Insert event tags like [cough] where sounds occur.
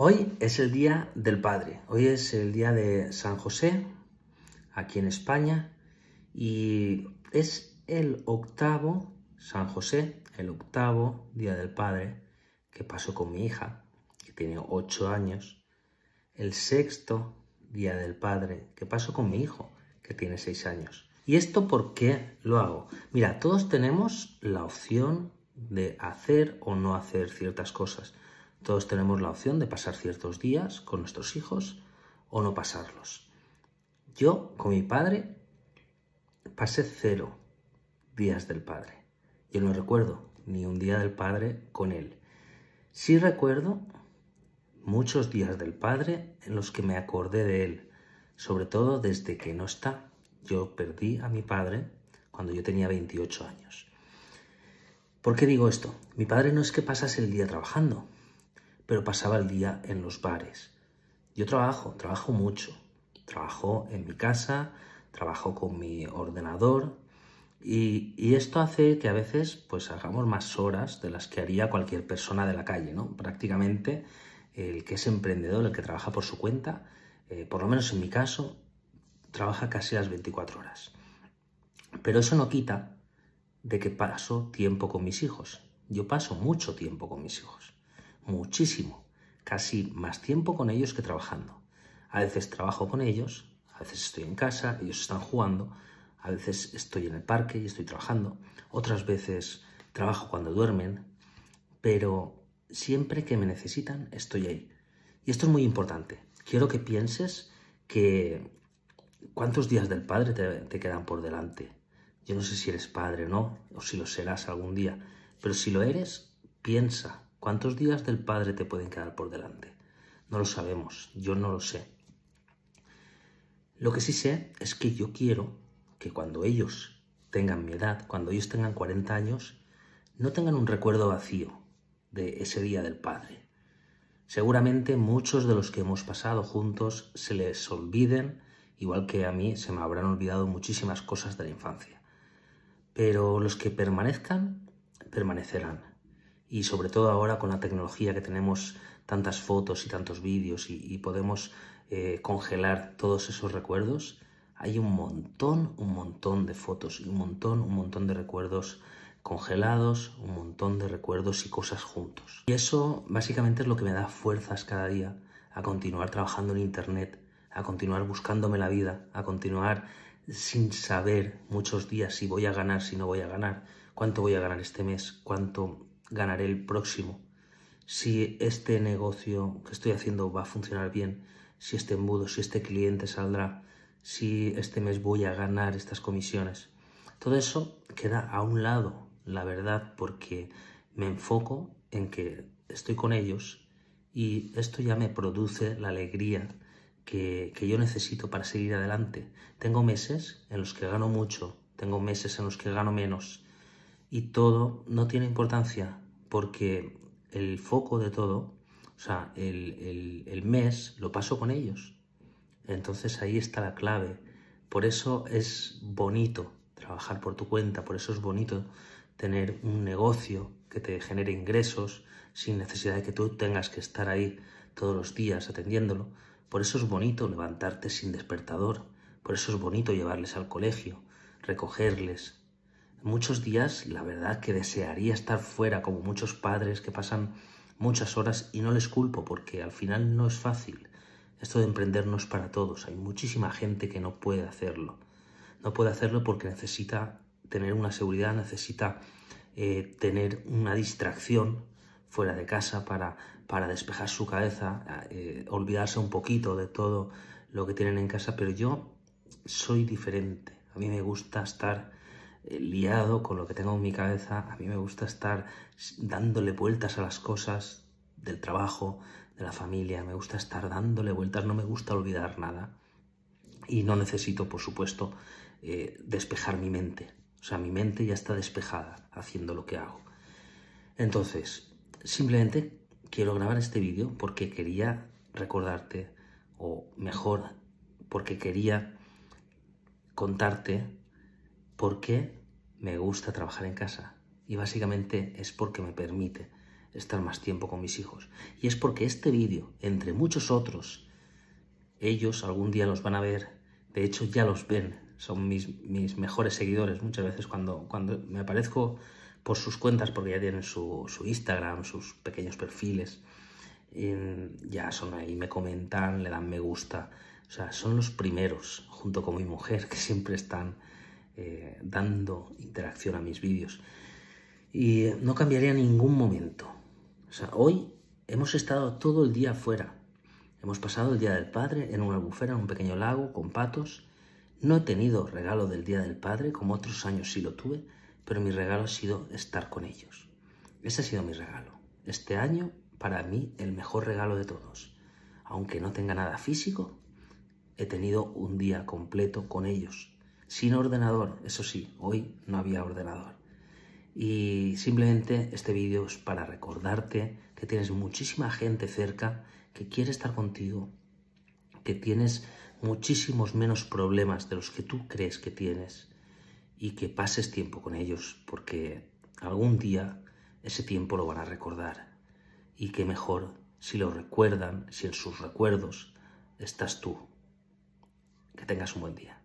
Hoy es el Día del Padre, hoy es el Día de San José, aquí en España, y es el octavo, San José, el octavo Día del Padre que pasó con mi hija, que tiene ocho años, el sexto Día del Padre que pasó con mi hijo, que tiene seis años. ¿Y esto por qué lo hago? Mira, todos tenemos la opción de hacer o no hacer ciertas cosas. Todos tenemos la opción de pasar ciertos días con nuestros hijos o no pasarlos. Yo, con mi padre, pasé cero días del padre. Yo no recuerdo ni un día del padre con él. Sí recuerdo muchos días del padre en los que me acordé de él, sobre todo desde que no está. Yo perdí a mi padre cuando yo tenía 28 años. ¿Por qué digo esto? Mi padre no es que pasase el día trabajando, pero pasaba el día en los bares. Yo trabajo, trabajo mucho. Trabajo en mi casa, trabajo con mi ordenador y, esto hace que a veces pues hagamos más horas de las que haría cualquier persona de la calle, ¿no? Prácticamente el que es emprendedor, el que trabaja por su cuenta, eh, por lo menos en mi caso, trabaja casi las 24 horas. Pero eso no quita de que paso tiempo con mis hijos. Yo paso mucho tiempo con mis hijos muchísimo, casi más tiempo con ellos que trabajando. A veces trabajo con ellos, a veces estoy en casa, ellos están jugando, a veces estoy en el parque y estoy trabajando, otras veces trabajo cuando duermen, pero siempre que me necesitan estoy ahí. Y esto es muy importante. Quiero que pienses que cuántos días del padre te, te quedan por delante. Yo no sé si eres padre o no, o si lo serás algún día, pero si lo eres, piensa ¿Cuántos días del Padre te pueden quedar por delante? No lo sabemos, yo no lo sé. Lo que sí sé es que yo quiero que cuando ellos tengan mi edad, cuando ellos tengan 40 años, no tengan un recuerdo vacío de ese día del Padre. Seguramente muchos de los que hemos pasado juntos se les olviden, igual que a mí se me habrán olvidado muchísimas cosas de la infancia. Pero los que permanezcan, permanecerán y sobre todo ahora con la tecnología que tenemos tantas fotos y tantos vídeos y, podemos eh, congelar todos esos recuerdos, hay un montón, un montón de fotos y un montón, un montón de recuerdos congelados, un montón de recuerdos y cosas juntos. Y eso básicamente es lo que me da fuerzas cada día a continuar trabajando en Internet, a continuar buscándome la vida, a continuar sin saber muchos días si voy a ganar, si no voy a ganar, cuánto voy a ganar este mes, cuánto ganaré el próximo. Si este negocio que estoy haciendo va a funcionar bien, si este embudo, si este cliente saldrá, si este mes voy a ganar estas comisiones. Todo eso queda a un lado, la verdad, porque me enfoco en que estoy con ellos y esto ya me produce la alegría que, que, yo necesito para seguir adelante. Tengo meses en los que gano mucho, tengo meses en los que gano menos, y todo no tiene importancia porque el foco de todo, o sea, el, mes lo paso con ellos. Entonces ahí está la clave. Por eso es bonito trabajar por tu cuenta, por eso es bonito tener un negocio que te genere ingresos sin necesidad de que tú tengas que estar ahí todos los días atendiéndolo. Por eso es bonito levantarte sin despertador, por eso es bonito llevarles al colegio, recogerles, Muchos días, la verdad, que desearía estar fuera, como muchos padres que pasan muchas horas y no les culpo porque al final no es fácil. Esto de emprendernos para todos. Hay muchísima gente que no puede hacerlo. No puede hacerlo porque necesita tener una seguridad, necesita eh, tener una distracción fuera de casa para, para despejar su cabeza, eh, olvidarse un poquito de todo lo que tienen en casa. Pero yo soy diferente. A mí me gusta estar eh, liado con lo que tengo en mi cabeza. A mí me gusta estar dándole vueltas a las cosas del trabajo, de la familia. Me gusta estar dándole vueltas, no me gusta olvidar nada. Y no necesito, por supuesto, eh, despejar mi mente. O sea, mi mente ya está despejada haciendo lo que hago. Entonces, simplemente quiero grabar este vídeo porque quería recordarte, o mejor, porque quería contarte porque me gusta trabajar en casa y básicamente es porque me permite estar más tiempo con mis hijos. Y es porque este vídeo, entre muchos otros, ellos algún día los van a ver, de hecho ya los ven, son mis, mis mejores seguidores muchas veces cuando, cuando me aparezco por sus cuentas, porque ya tienen su, su Instagram, sus pequeños perfiles, ya son ahí, me comentan, le dan me gusta, o sea, son los primeros, junto con mi mujer, [laughs] que siempre están eh, dando interacción a mis vídeos. Y eh, no cambiaría ningún momento. O sea, hoy hemos estado todo el día afuera. Hemos pasado el Día del Padre en una albufera, en un pequeño lago, con patos. No he tenido regalo del Día del Padre, como otros años sí lo tuve, pero mi regalo ha sido estar con ellos. Ese ha sido mi regalo. Este año, para mí, el mejor regalo de todos. Aunque no tenga nada físico, he tenido un día completo con ellos, sin ordenador. Eso sí, hoy no había ordenador. Y simplemente este vídeo es para recordarte que tienes muchísima gente cerca que quiere estar contigo, que tienes muchísimos menos problemas de los que tú crees que tienes y que pases tiempo con ellos porque algún día ese tiempo lo van a recordar y que mejor si lo recuerdan, si en sus recuerdos estás tú. Que tengas un buen día.